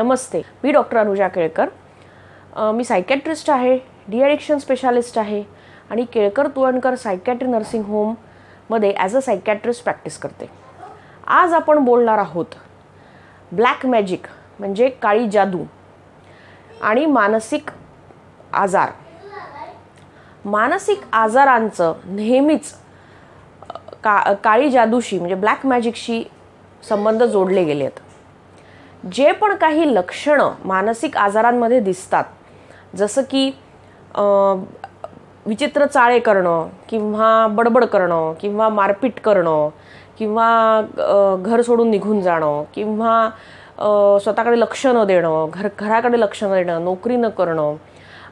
नमस्ते मी डॉक्टर अनुजा केळकर मी सायकॅट्रिस्ट आहे डिॲडिक्शन स्पेशालिस्ट आहे आणि केळकर तुळणकर सायकॅट्री नर्सिंग होममध्ये ॲज अ सायकॅट्रिस्ट प्रॅक्टिस करते आज आपण बोलणार आहोत ब्लॅक मॅजिक म्हणजे काळी जादू आणि मानसिक आजार मानसिक आजारांचं नेहमीच का काळी जादूशी म्हणजे ब्लॅक मॅजिकशी संबंध जोडले गेले आहेत जे पण काही लक्षणं मानसिक आजारांमध्ये दिसतात जसं की विचित्र चाळे करणं किंवा बडबड करणं किंवा मारपीट करणं किंवा घर सोडून निघून जाणं किंवा स्वतःकडे लक्ष न देणं घर घराकडे लक्ष न देणं नोकरी न करणं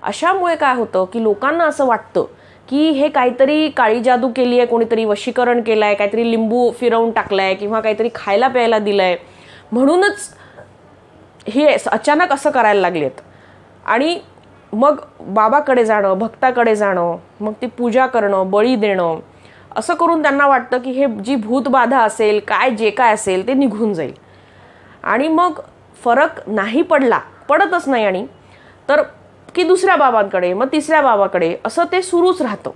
अशामुळे काय होतं की लोकांना असं वाटतं की हे काहीतरी काळी जादू केली आहे कोणीतरी वशीकरण केलं आहे काहीतरी लिंबू फिरवून टाकलं आहे किंवा काहीतरी खायला प्यायला दिलं आहे म्हणूनच हे अचानक असं करायला लागलेत आणि मग बाबाकडे जाणं भक्ताकडे जाणं मग ती पूजा करणं बळी देणं असं करून त्यांना वाटतं की हे जी भूतबाधा असेल काय जे काय असेल ते निघून जाईल आणि मग फरक नाही पडला पडतच नाही आणि तर की दुसऱ्या बाबांकडे मग तिसऱ्या बाबाकडे असं ते सुरूच राहतं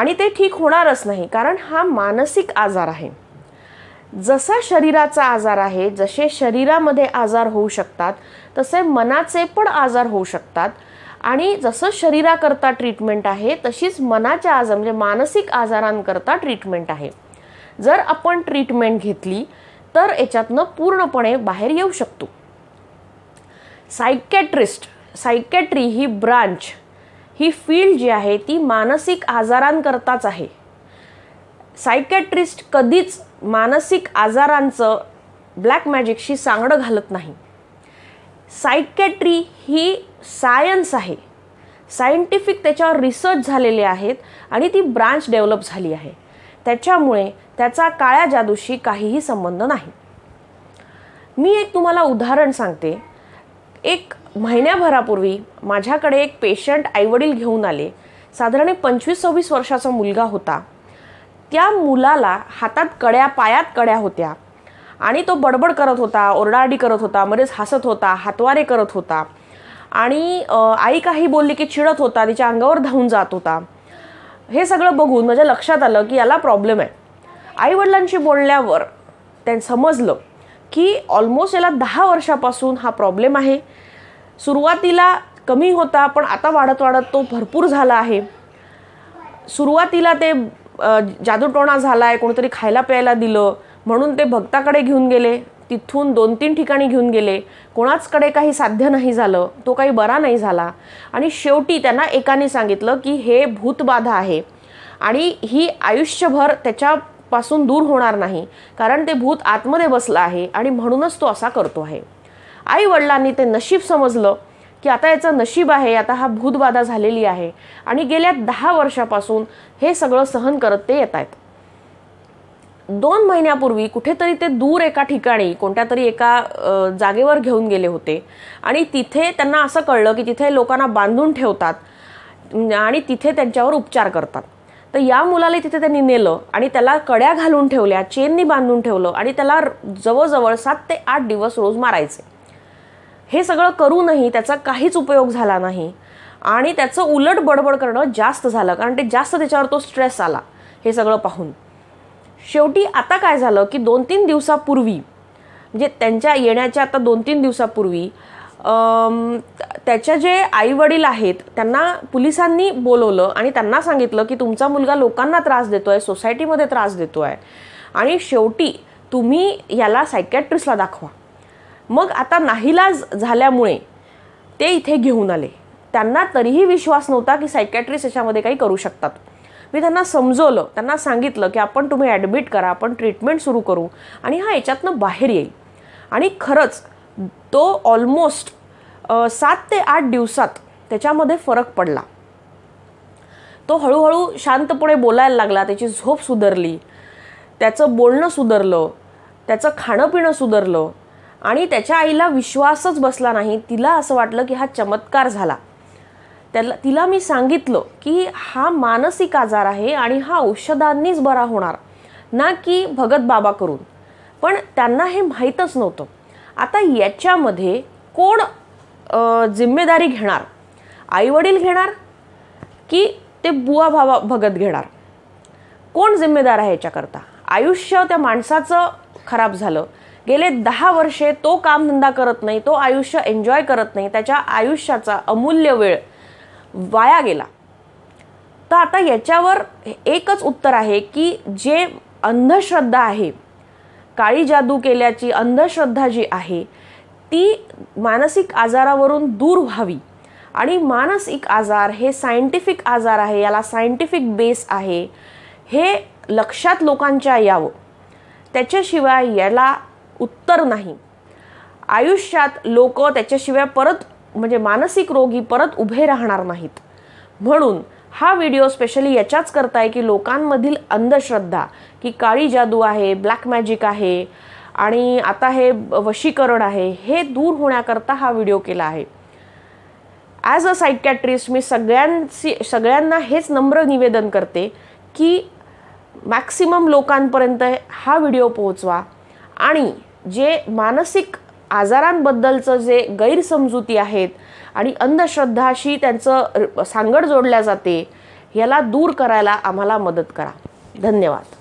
आणि ते ठीक होणारच नाही कारण हा मानसिक आजार आहे जसा शरीराचा आजार आहे जसे शरीरामध्ये आजार होऊ शकतात तसे मनाचे पण आजार होऊ शकतात आणि जसं शरीराकरता ट्रीटमेंट आहे तशीच मनाच्या आजार म्हणजे मानसिक आजारांकरता ट्रीटमेंट आहे जर आपण ट्रीटमेंट घेतली तर याच्यातनं पूर्णपणे बाहेर येऊ शकतो सायकॅट्रिस्ट सायकॅट्री ही ब्रांच ही फील्ड जी आहे ती मानसिक आजारांकरताच आहे सायकॅट्रिस्ट कधीच मानसिक आजारांचं ब्लॅक मॅजिकशी सांगडं घालत नाही सायकॅट्री ही सायन्स आहे सायंटिफिक त्याच्यावर रिसर्च झालेले आहेत आणि ती ब्रांच डेव्हलप झाली आहे त्याच्यामुळे त्याचा काळ्या जादूशी काहीही संबंध नाही मी एक तुम्हाला उदाहरण सांगते एक महिन्याभरापूर्वी माझ्याकडे एक पेशंट आईवडील घेऊन आले साधारण पंचवीस सव्वीस वर्षाचा मुलगा होता त्या मुलाला हातात कड्या पायात कड्या होत्या आणि तो बडबड करत होता ओरडाआडी करत होता मध्येच हसत होता हातवारे करत होता आणि आई काही बोलली की चिडत होता तिच्या अंगावर धावून जात होता हे सगळं बघून माझ्या लक्षात आलं की याला प्रॉब्लेम आहे आईवडिलांशी बोलल्यावर त्यांनी समजलं की ऑलमोस्ट याला दहा वर्षापासून हा प्रॉब्लेम आहे सुरुवातीला कमी होता पण आता वाढत वाढत तो भरपूर झाला आहे सुरुवातीला ते जादूटोणा झाला आहे कोणीतरी खायला प्यायला दिलं म्हणून ते भक्ताकडे घेऊन गेले तिथून दोन तीन ठिकाणी घेऊन गेले कोणाचकडे काही साध्य नाही झालं तो काही बरा नाही झाला आणि शेवटी त्यांना एकाने सांगितलं की हे भूतबाधा आहे आणि ही आयुष्यभर त्याच्यापासून दूर होणार नाही कारण ते भूत आतमध्ये बसलं आहे आणि म्हणूनच तो असा करतो आहे आई वडिलांनी ते नशीब समजलं की आता याचं नशीब आहे आता हा भूतबाधा झालेली आहे आणि गेल्या दहा वर्षापासून हे सगळं सहन करत ते येत आहेत दोन महिन्यापूर्वी कुठेतरी ते दूर एका ठिकाणी कोणत्या तरी एका जागेवर घेऊन गेले होते आणि तिथे त्यांना असं कळलं की तिथे लोकांना बांधून ठेवतात आणि तिथे त्यांच्यावर उपचार करतात तर या मुलाला तिथे त्यांनी नेलं आणि त्याला कड्या घालून ठेवल्या चेननी बांधून ठेवलं आणि त्याला जवळजवळ सात ते आठ दिवस रोज मारायचे हे सगळं करूनही त्याचा काहीच उपयोग झाला नाही आणि त्याचं उलट बडबड करणं जास्त झालं कारण ते जास्त त्याच्यावर तो स्ट्रेस आला हे सगळं पाहून शेवटी आता काय झालं की दोन तीन दिवसापूर्वी म्हणजे त्यांच्या येण्याच्या आता दोन तीन दिवसापूर्वी त्याच्या जे आई वडील आहेत त्यांना पोलिसांनी बोलवलं आणि त्यांना सांगितलं की तुमचा मुलगा लोकांना त्रास देतो आहे सोसायटीमध्ये त्रास देतो आहे आणि शेवटी तुम्ही याला सायकॅट्रिस्टला दाखवा मग आता नाहीलाज झाल्यामुळे ते इथे घेऊन आले त्यांना तरीही विश्वास नव्हता की सायकॅट्रिस्ट याच्यामध्ये काही करू शकतात मी त्यांना समजवलं त्यांना सांगितलं की आपण तुम्ही ॲडमिट करा आपण ट्रीटमेंट सुरू करू आणि हा याच्यातनं बाहेर येईल आणि खरंच तो ऑलमोस्ट सात ते आठ दिवसात त्याच्यामध्ये फरक पडला तो हळूहळू शांतपणे बोलायला लागला त्याची झोप सुधरली त्याचं बोलणं सुधरलं त्याचं खाणं पिणं सुधरलं आणि त्याच्या आईला विश्वासच बसला नाही तिला असं वाटलं की हा चमत्कार झाला त्याला तिला मी सांगितलं की हा मानसिक आजार आहे आणि हा औषधांनीच बरा होणार ना की भगत बाबा करून पण त्यांना हे माहीतच नव्हतं आता याच्यामध्ये कोण जिम्मेदारी घेणार आईवडील घेणार की ते बुवा भावा भगत घेणार कोण जिम्मेदार आहे याच्याकरता आयुष्य त्या माणसाचं खराब झालं गेले दहा वर्षे तो कामधंदा करत नाही तो आयुष्य एन्जॉय करत नाही त्याच्या आयुष्याचा अमूल्य वेळ वाया गेला तर आता याच्यावर एकच उत्तर आहे की जे अंधश्रद्धा आहे काळी जादू केल्याची अंधश्रद्धा जी आहे ती मानसिक आजारावरून दूर व्हावी आणि मानसिक आजार हे सायंटिफिक आजार आहे याला सायंटिफिक बेस आहे हे लक्षात लोकांच्या यावं त्याच्याशिवाय याला उत्तर नाही आयुष्यात लोक त्याच्याशिवाय परत म्हणजे मानसिक रोगी परत उभे राहणार नाहीत म्हणून हा व्हिडिओ स्पेशली याच्याच करताय की लोकांमधील अंधश्रद्धा की काळी जादू आहे ब्लॅक मॅजिक आहे आणि आता हे वशीकरण आहे हे दूर होण्याकरता हा व्हिडिओ केला आहे ॲज अ सायकॅट्रिस्ट मी सगळ्यांशी सगळ्यांना हेच नम्र निवेदन करते की मॅक्सिमम लोकांपर्यंत हा व्हिडिओ पोहोचवा आणि जे मानसिक आजारांबद्दलचं जे गैरसमजुती आहेत आणि अंधश्रद्धाशी त्यांचं सांगड जोडल्या जाते याला दूर करायला आम्हाला मदत करा धन्यवाद